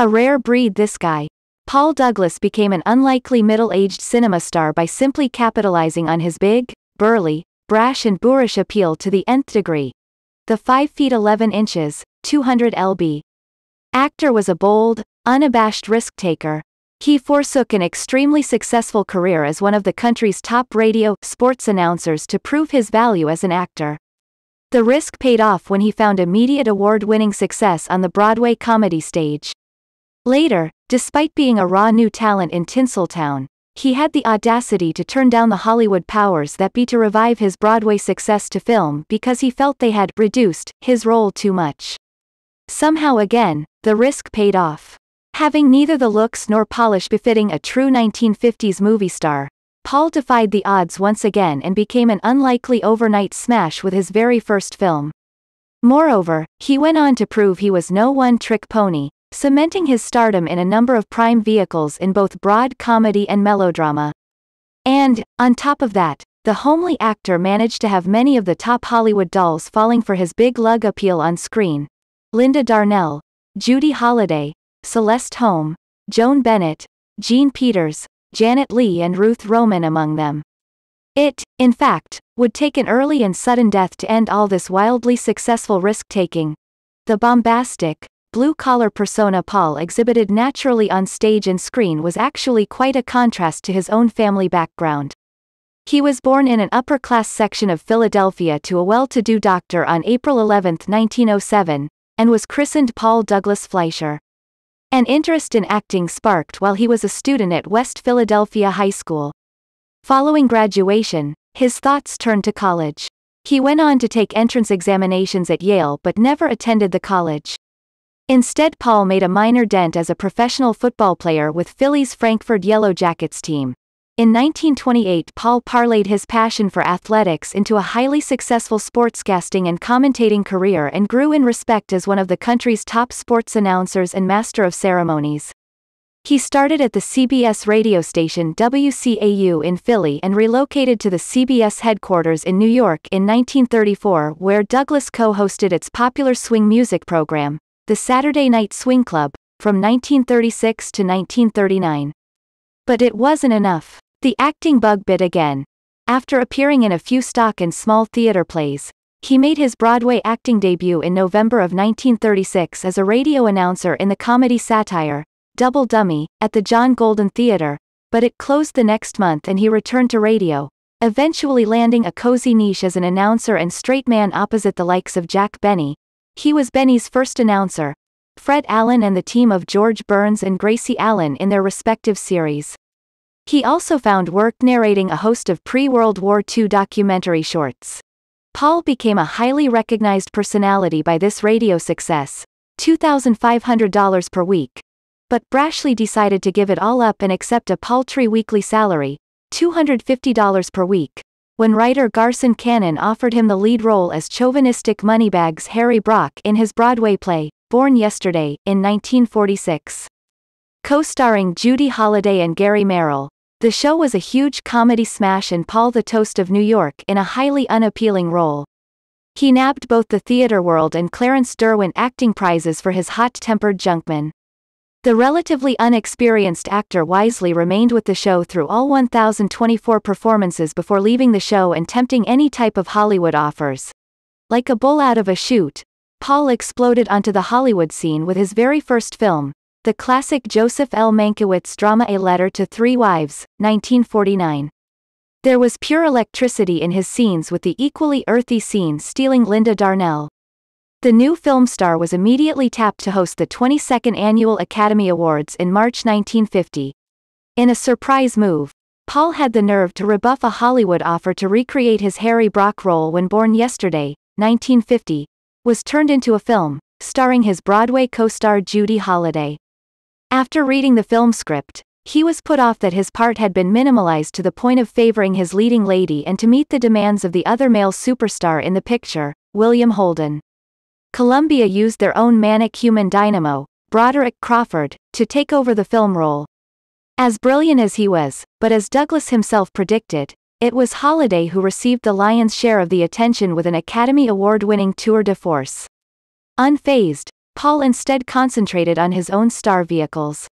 A rare breed this guy. Paul Douglas became an unlikely middle-aged cinema star by simply capitalizing on his big, burly, brash and boorish appeal to the nth degree. The 5 feet 11 inches, 200 lb. Actor was a bold, unabashed risk-taker. He forsook an extremely successful career as one of the country's top radio, sports announcers to prove his value as an actor. The risk paid off when he found immediate award-winning success on the Broadway comedy stage. Later, despite being a raw new talent in Tinseltown, he had the audacity to turn down the Hollywood powers that be to revive his Broadway success to film because he felt they had reduced his role too much. Somehow again, the risk paid off. Having neither the looks nor polish befitting a true 1950s movie star, Paul defied the odds once again and became an unlikely overnight smash with his very first film. Moreover, he went on to prove he was no one trick pony, cementing his stardom in a number of prime vehicles in both broad comedy and melodrama. And, on top of that, the homely actor managed to have many of the top Hollywood dolls falling for his big lug appeal on screen. Linda Darnell, Judy Holliday, Celeste Holm, Joan Bennett, Jean Peters, Janet Lee and Ruth Roman among them. It, in fact, would take an early and sudden death to end all this wildly successful risk-taking. The bombastic, blue-collar persona Paul exhibited naturally on stage and screen was actually quite a contrast to his own family background. He was born in an upper-class section of Philadelphia to a well-to-do doctor on April 11, 1907, and was christened Paul Douglas Fleischer. An interest in acting sparked while he was a student at West Philadelphia High School. Following graduation, his thoughts turned to college. He went on to take entrance examinations at Yale but never attended the college. Instead Paul made a minor dent as a professional football player with Philly's Frankfurt Yellow Jackets team. In 1928 Paul parlayed his passion for athletics into a highly successful sportscasting and commentating career and grew in respect as one of the country's top sports announcers and master of ceremonies. He started at the CBS radio station WCAU in Philly and relocated to the CBS headquarters in New York in 1934 where Douglas co-hosted its popular swing music program the Saturday Night Swing Club, from 1936 to 1939. But it wasn't enough. The acting bug bit again. After appearing in a few stock and small theater plays, he made his Broadway acting debut in November of 1936 as a radio announcer in the comedy satire, Double Dummy, at the John Golden Theater, but it closed the next month and he returned to radio, eventually landing a cozy niche as an announcer and straight man opposite the likes of Jack Benny, he was Benny's first announcer. Fred Allen and the team of George Burns and Gracie Allen in their respective series. He also found work narrating a host of pre-World War II documentary shorts. Paul became a highly recognized personality by this radio success, $2,500 per week. But Brashley decided to give it all up and accept a paltry weekly salary, $250 per week when writer Garson Cannon offered him the lead role as chauvinistic moneybags Harry Brock in his Broadway play, Born Yesterday, in 1946. Co-starring Judy Holliday and Gary Merrill, the show was a huge comedy smash and Paul the Toast of New York in a highly unappealing role. He nabbed both the theater world and Clarence Derwin acting prizes for his hot-tempered junkman. The relatively unexperienced actor wisely remained with the show through all 1,024 performances before leaving the show and tempting any type of Hollywood offers. Like a bull out of a chute, Paul exploded onto the Hollywood scene with his very first film, the classic Joseph L. Mankiewicz drama A Letter to Three Wives, 1949. There was pure electricity in his scenes with the equally earthy scene stealing Linda Darnell, the new film star was immediately tapped to host the 22nd Annual Academy Awards in March 1950. In a surprise move, Paul had the nerve to rebuff a Hollywood offer to recreate his Harry Brock role when Born Yesterday, 1950, was turned into a film, starring his Broadway co-star Judy Holliday. After reading the film script, he was put off that his part had been minimalized to the point of favoring his leading lady and to meet the demands of the other male superstar in the picture, William Holden. Columbia used their own manic human dynamo, Broderick Crawford, to take over the film role. As brilliant as he was, but as Douglas himself predicted, it was Holliday who received the lion's share of the attention with an Academy Award winning tour de force. Unfazed, Paul instead concentrated on his own star vehicles.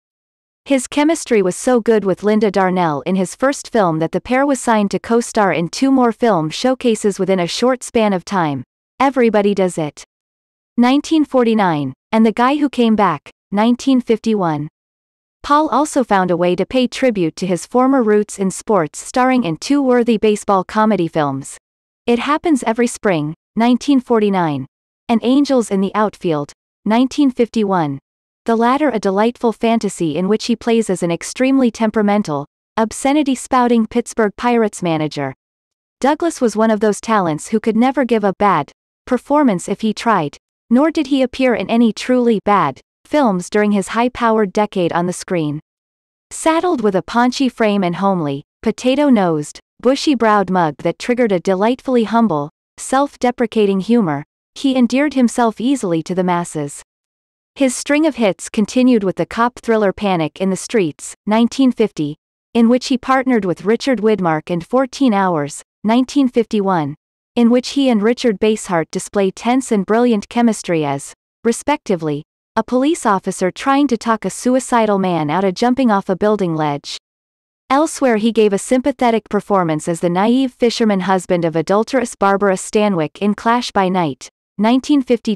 His chemistry was so good with Linda Darnell in his first film that the pair was signed to co star in two more film showcases within a short span of time. Everybody does it. 1949, and The Guy Who Came Back, 1951. Paul also found a way to pay tribute to his former roots in sports starring in two worthy baseball comedy films. It Happens Every Spring, 1949, and Angels in the Outfield, 1951. The latter a delightful fantasy in which he plays as an extremely temperamental, obscenity spouting Pittsburgh Pirates manager. Douglas was one of those talents who could never give a bad performance if he tried nor did he appear in any truly bad films during his high-powered decade on the screen. Saddled with a paunchy frame and homely, potato-nosed, bushy-browed mug that triggered a delightfully humble, self-deprecating humor, he endeared himself easily to the masses. His string of hits continued with the cop thriller Panic in the Streets, 1950, in which he partnered with Richard Widmark and 14 Hours, 1951, in which he and Richard Basehart display tense and brilliant chemistry as, respectively, a police officer trying to talk a suicidal man out of jumping off a building ledge. Elsewhere he gave a sympathetic performance as the naive fisherman husband of adulterous Barbara Stanwyck in Clash by Night, 1952.